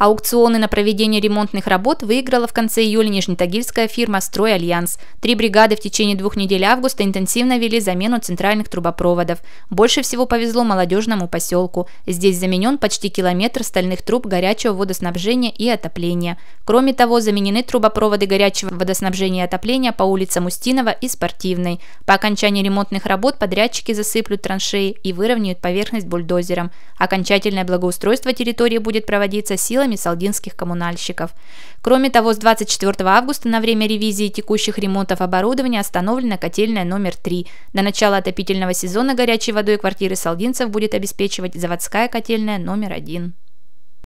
Аукционы на проведение ремонтных работ выиграла в конце июля нижнетагильская фирма «Строй Альянс». Три бригады в течение двух недель августа интенсивно вели замену центральных трубопроводов. Больше всего повезло молодежному поселку. Здесь заменен почти километр стальных труб горячего водоснабжения и отопления. Кроме того, заменены трубопроводы горячего водоснабжения и отопления по улицам Устинова и Спортивной. По окончании ремонтных работ подрядчики засыплют траншеи и выровняют поверхность бульдозером. Окончательное благоустройство территории будет проводиться силами работами салдинских коммунальщиков. Кроме того, с 24 августа на время ревизии текущих ремонтов оборудования остановлена котельная номер 3. До начала отопительного сезона горячей водой квартиры салдинцев будет обеспечивать заводская котельная номер 1.